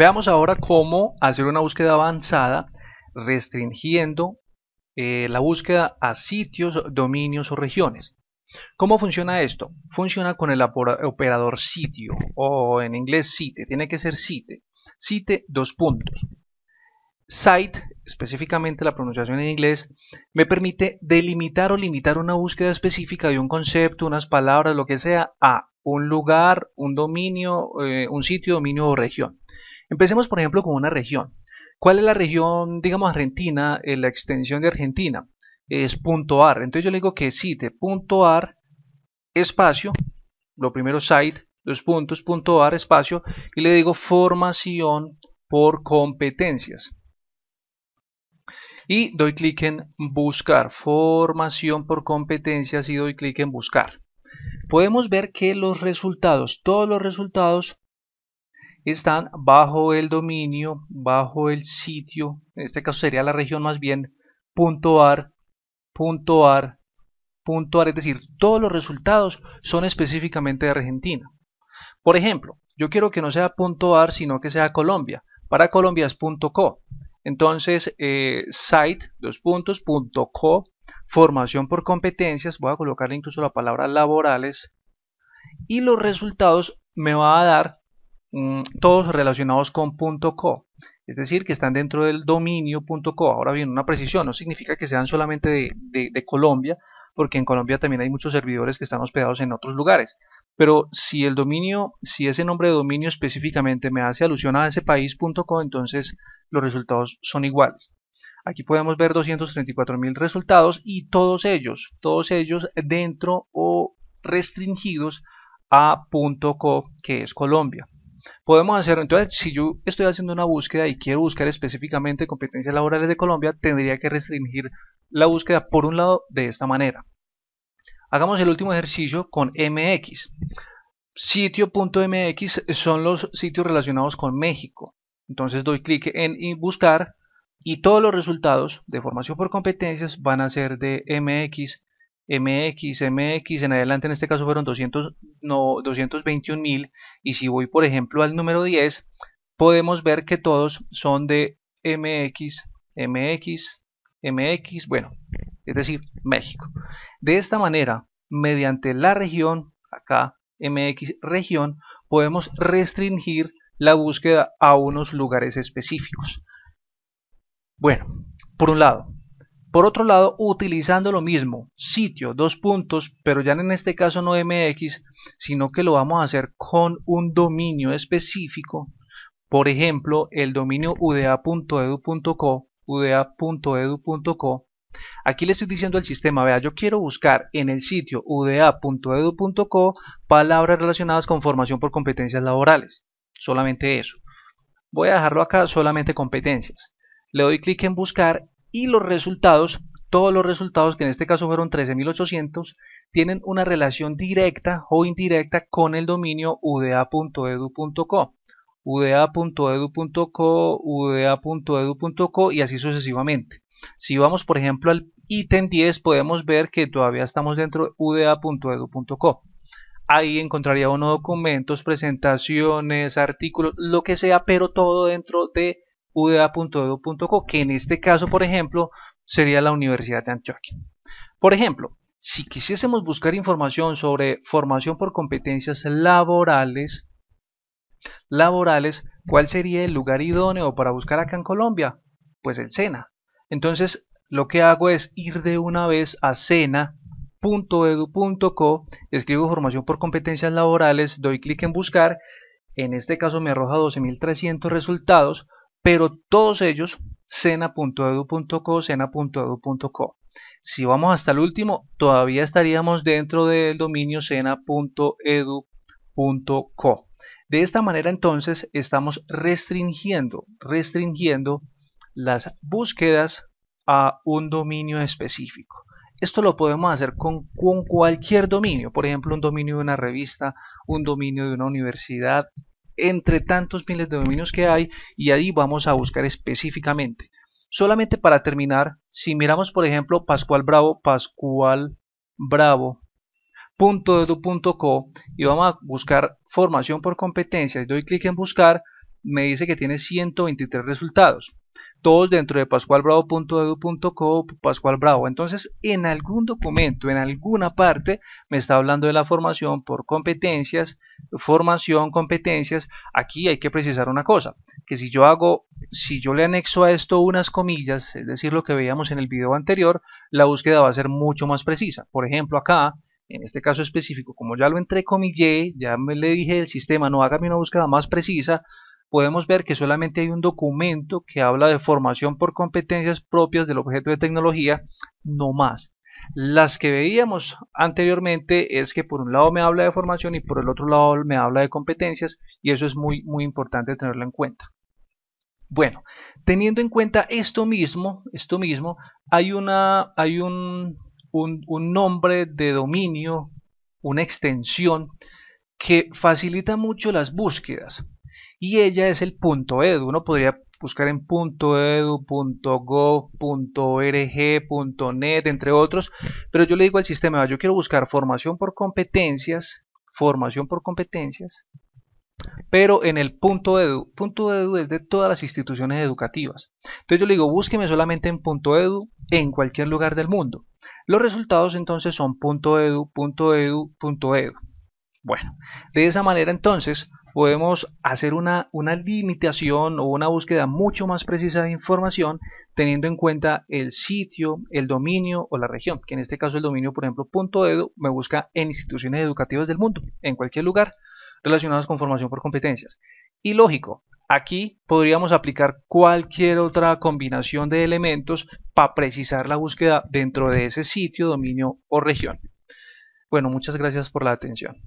Veamos ahora cómo hacer una búsqueda avanzada restringiendo eh, la búsqueda a sitios, dominios o regiones. ¿Cómo funciona esto? Funciona con el operador sitio o en inglés site, tiene que ser site. Site dos puntos. Site, específicamente la pronunciación en inglés, me permite delimitar o limitar una búsqueda específica de un concepto, unas palabras, lo que sea, a un lugar, un dominio, eh, un sitio, dominio o región. Empecemos por ejemplo con una región. ¿Cuál es la región, digamos, argentina, eh, la extensión de Argentina? Es .ar. Entonces yo le digo que cite espacio, lo primero site, dos puntos, espacio, y le digo formación por competencias. Y doy clic en buscar, formación por competencias y doy clic en buscar podemos ver que los resultados, todos los resultados están bajo el dominio, bajo el sitio, en este caso sería la región más bien, .ar, .ar, .ar, es decir, todos los resultados son específicamente de Argentina. Por ejemplo, yo quiero que no sea .ar, sino que sea Colombia. Para Colombia es .co. Entonces, eh, site, dos puntos, .co, formación por competencias, voy a colocarle incluso la palabra laborales, y los resultados me va a dar Mm, todos relacionados con .co, es decir, que están dentro del dominio .co. Ahora bien, una precisión, no significa que sean solamente de, Colombia, porque en Colombia también hay muchos servidores que están hospedados en otros lugares. Pero si el dominio, si ese nombre de dominio específicamente me hace alusión a ese país .co entonces los resultados son iguales. Aquí podemos ver 234.000 resultados y todos ellos, todos ellos dentro o restringidos a .co que es Colombia podemos hacer, entonces si yo estoy haciendo una búsqueda y quiero buscar específicamente competencias laborales de Colombia, tendría que restringir la búsqueda por un lado de esta manera. Hagamos el último ejercicio con MX. Sitio.mx son los sitios relacionados con México. Entonces doy clic en buscar y todos los resultados de formación por competencias van a ser de MX MX, MX, en adelante en este caso fueron 200, no, 221 mil y si voy por ejemplo al número 10 podemos ver que todos son de MX, MX, MX, bueno, es decir, México. De esta manera, mediante la región, acá MX región, podemos restringir la búsqueda a unos lugares específicos. Bueno, por un lado, por otro lado, utilizando lo mismo, sitio, dos puntos, pero ya en este caso no mx, sino que lo vamos a hacer con un dominio específico, por ejemplo, el dominio uda.edu.co, uda.edu.co. Aquí le estoy diciendo al sistema, vea, yo quiero buscar en el sitio uda.edu.co palabras relacionadas con formación por competencias laborales. Solamente eso. Voy a dejarlo acá, solamente competencias. Le doy clic en buscar y los resultados, todos los resultados que en este caso fueron 13.800, tienen una relación directa o indirecta con el dominio uda.edu.co uda.edu.co, uda.edu.co y así sucesivamente. Si vamos por ejemplo al ítem 10 podemos ver que todavía estamos dentro de uda.edu.co. Ahí encontraría uno documentos, presentaciones, artículos, lo que sea, pero todo dentro de uda.edu.co, que en este caso, por ejemplo, sería la Universidad de Antioquia. Por ejemplo, si quisiésemos buscar información sobre formación por competencias laborales, laborales, ¿cuál sería el lugar idóneo para buscar acá en Colombia? Pues el SENA. Entonces, lo que hago es ir de una vez a sena.edu.co, escribo formación por competencias laborales, doy clic en buscar, en este caso me arroja 12.300 resultados, pero todos ellos cena.edu.co, cena.edu.co. Si vamos hasta el último, todavía estaríamos dentro del dominio cena.edu.co. De esta manera entonces estamos restringiendo, restringiendo las búsquedas a un dominio específico. Esto lo podemos hacer con, con, cualquier dominio, por ejemplo un dominio de una revista, un dominio de una universidad, entre tantos miles de dominios que hay y ahí vamos a buscar específicamente. Solamente para terminar, si miramos por ejemplo Pascual Bravo, Pascual Bravo, y vamos a buscar formación por Y doy clic en buscar, me dice que tiene 123 resultados todos dentro de pascualbravo.edu.co, Pascual Entonces, en algún documento, en alguna parte, me está hablando de la formación por competencias, formación, competencias. Aquí hay que precisar una cosa, que si yo hago, si yo le anexo a esto unas comillas, es decir, lo que veíamos en el video anterior, la búsqueda va a ser mucho más precisa. Por ejemplo, acá, en este caso específico, como ya lo entrecomillé, ya me le dije el sistema, no haga una búsqueda más precisa, podemos ver que solamente hay un documento que habla de formación por competencias propias del objeto de tecnología, no más. Las que veíamos anteriormente es que por un lado me habla de formación y por el otro lado me habla de competencias y eso es muy, muy importante tenerlo en cuenta. Bueno, teniendo en cuenta esto mismo, esto mismo, hay, una, hay un nombre de dominio, una extensión que facilita mucho las búsquedas y ella es el punto edu. Uno podría buscar en punto .net, entre otros, pero yo le digo al sistema, yo quiero buscar formación por competencias, formación por competencias, pero en el punto .edu, punto .edu es de todas las instituciones educativas. Entonces yo le digo, búsqueme solamente en punto .edu en cualquier lugar del mundo. Los resultados entonces son .edu, .edu, Bueno, de esa manera entonces podemos hacer una, limitación o una búsqueda mucho más precisa de información teniendo en cuenta el sitio, el dominio o la región, que en este caso el dominio, por ejemplo, .edu me busca en instituciones educativas del mundo, en cualquier lugar, relacionados con formación por competencias. Y lógico, Aquí podríamos aplicar cualquier otra combinación de elementos para precisar la búsqueda dentro de ese sitio, dominio o región. Bueno, muchas gracias por la atención.